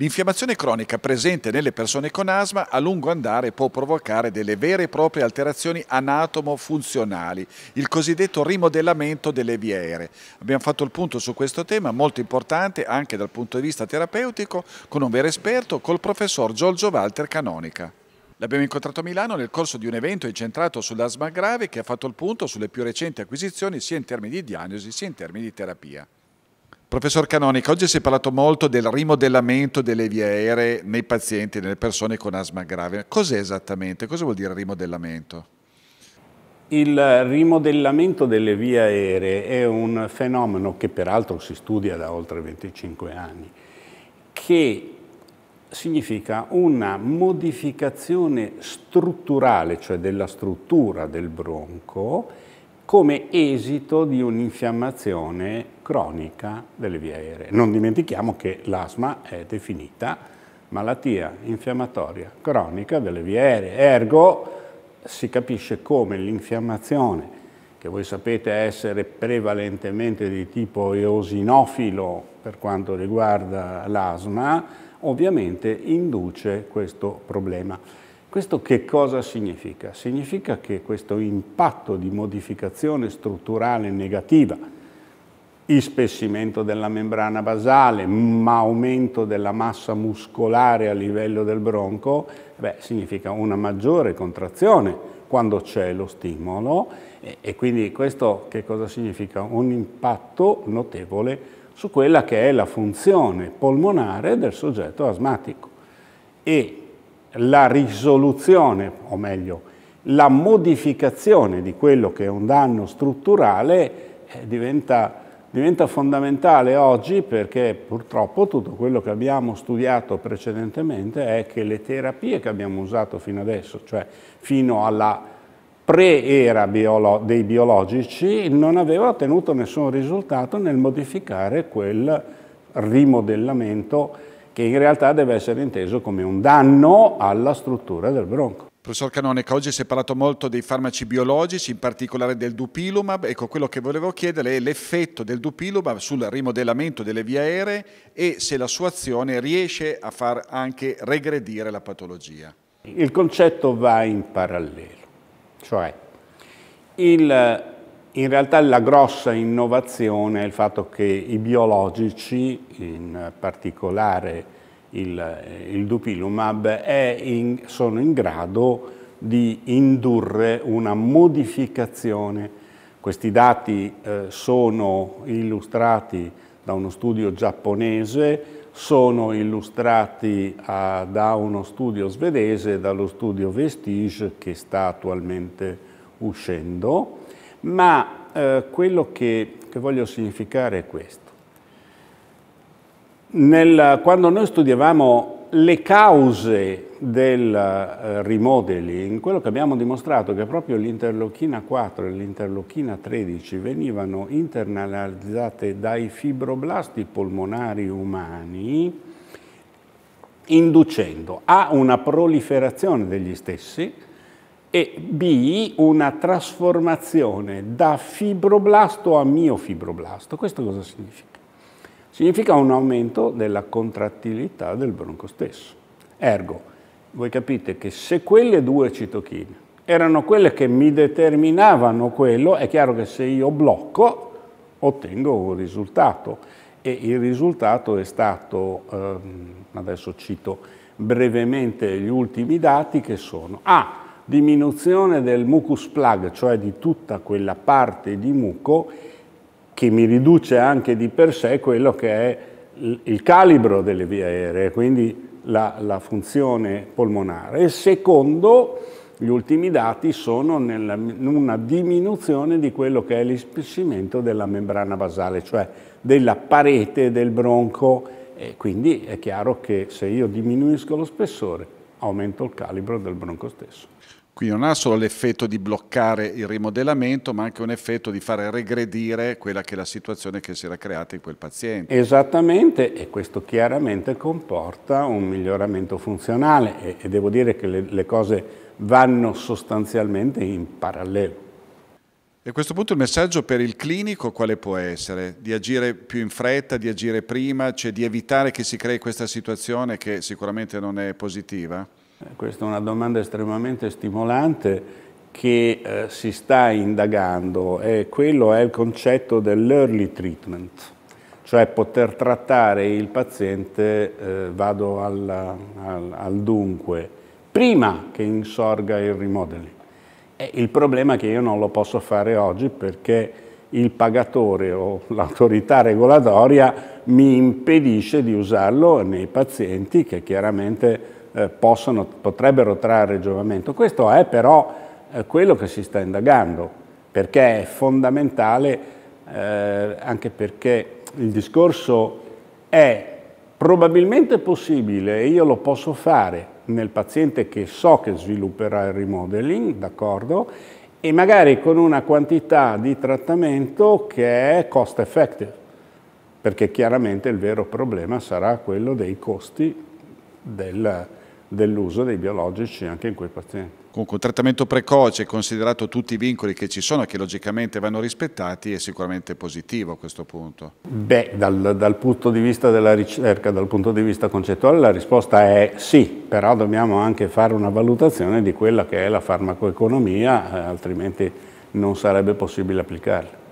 L'infiammazione cronica presente nelle persone con asma a lungo andare può provocare delle vere e proprie alterazioni anatomo-funzionali, il cosiddetto rimodellamento delle vie aeree. Abbiamo fatto il punto su questo tema, molto importante anche dal punto di vista terapeutico, con un vero esperto, col professor Giorgio Walter Canonica. L'abbiamo incontrato a Milano nel corso di un evento incentrato sull'asma grave che ha fatto il punto sulle più recenti acquisizioni sia in termini di diagnosi sia in termini di terapia. Professor Canonica, oggi si è parlato molto del rimodellamento delle vie aeree nei pazienti, nelle persone con asma grave. Cos'è esattamente? Cosa vuol dire rimodellamento? Il rimodellamento delle vie aeree è un fenomeno che peraltro si studia da oltre 25 anni, che significa una modificazione strutturale, cioè della struttura del bronco, come esito di un'infiammazione cronica delle vie aeree. Non dimentichiamo che l'asma è definita malattia infiammatoria cronica delle vie aeree, ergo si capisce come l'infiammazione, che voi sapete essere prevalentemente di tipo eosinofilo per quanto riguarda l'asma, ovviamente induce questo problema. Questo che cosa significa? Significa che questo impatto di modificazione strutturale negativa, ispessimento della membrana basale, ma aumento della massa muscolare a livello del bronco, beh, significa una maggiore contrazione quando c'è lo stimolo e, e, quindi questo che cosa significa? Un impatto notevole su quella che è la funzione polmonare del soggetto asmatico e la risoluzione, o meglio, la modificazione di quello che è un danno strutturale eh, diventa diventa fondamentale oggi perché purtroppo tutto quello che abbiamo studiato precedentemente è che le terapie che abbiamo usato fino adesso, cioè fino alla pre-era biolo dei biologici, non aveva ottenuto nessun risultato nel modificare quel rimodellamento che in realtà deve essere inteso come un danno alla struttura del bronco. Professor Canonica, oggi si è parlato molto dei farmaci biologici, in particolare del dupilumab. Ecco, quello che volevo chiedere è l'effetto del dupilumab sul rimodellamento delle vie aeree e se la sua azione riesce a far anche regredire la patologia. Il concetto va in parallelo, cioè il in realtà la grossa innovazione è il fatto che i biologici, in particolare il, eh, il dupilumab, in, sono in grado di indurre una modificazione. Questi dati eh, sono illustrati da uno studio giapponese, sono illustrati a, ah, da uno studio svedese, dallo studio Vestige che sta attualmente uscendo ma eh, quello che, che, voglio significare è questo. Nel, quando noi studiavamo le cause del eh, remodeling, quello che abbiamo dimostrato è che proprio l'interleuchina 4 e l'interleuchina 13 venivano internalizzate dai fibroblasti polmonari umani inducendo a una proliferazione degli stessi, e B, una trasformazione da fibroblasto a miofibroblasto. Questo cosa significa? Significa un aumento della contrattilità del bronco stesso. Ergo, voi capite che se quelle due citochine erano quelle che mi determinavano quello, è chiaro che se io blocco ottengo un risultato e il risultato è stato, ehm, adesso cito brevemente gli ultimi dati che sono A, diminuzione del mucus plug, cioè di tutta quella parte di muco che mi riduce anche di per sé quello che è il calibro delle vie aeree, quindi la, la funzione polmonare. E secondo, gli ultimi dati sono nella, in una diminuzione di quello che è l'ispessimento della membrana basale, cioè della parete del bronco, e quindi è chiaro che se io diminuisco lo spessore, aumento il calibro del bronco stesso. Quindi non ha solo l'effetto di bloccare il rimodellamento, ma anche un effetto di fare regredire quella che è la situazione che si era creata in quel paziente. Esattamente, e questo chiaramente comporta un miglioramento funzionale e, e devo dire che le, le cose vanno sostanzialmente in parallelo. E a questo punto il messaggio per il clinico quale può essere? Di agire più in fretta, di agire prima, cioè di evitare che si crei questa situazione che sicuramente non è positiva? Eh, questa è una domanda estremamente stimolante che eh, si sta indagando e quello è il concetto dell'early treatment, cioè poter trattare il paziente, eh, vado al, al, al, dunque, prima che insorga il remodeling. È il problema è che io non lo posso fare oggi perché il pagatore o l'autorità regolatoria mi impedisce di usarlo nei pazienti che chiaramente eh, possono, potrebbero trarre giovamento. Questo è però eh, quello che si sta indagando, perché è fondamentale eh, anche perché il discorso è probabilmente possibile, io lo posso fare nel paziente che so che svilupperà il remodeling, d'accordo, e magari con una quantità di trattamento che è cost effective, perché chiaramente il vero problema sarà quello dei costi del, dell'uso dei biologici anche in quei pazienti. Comunque un trattamento precoce, considerato tutti i vincoli che ci sono, che logicamente vanno rispettati, è sicuramente positivo a questo punto. Beh, dal, dal punto di vista della ricerca, dal punto di vista concettuale, la risposta è sì, però dobbiamo anche fare una valutazione di quella che è la farmacoeconomia, eh, altrimenti non sarebbe possibile applicarla.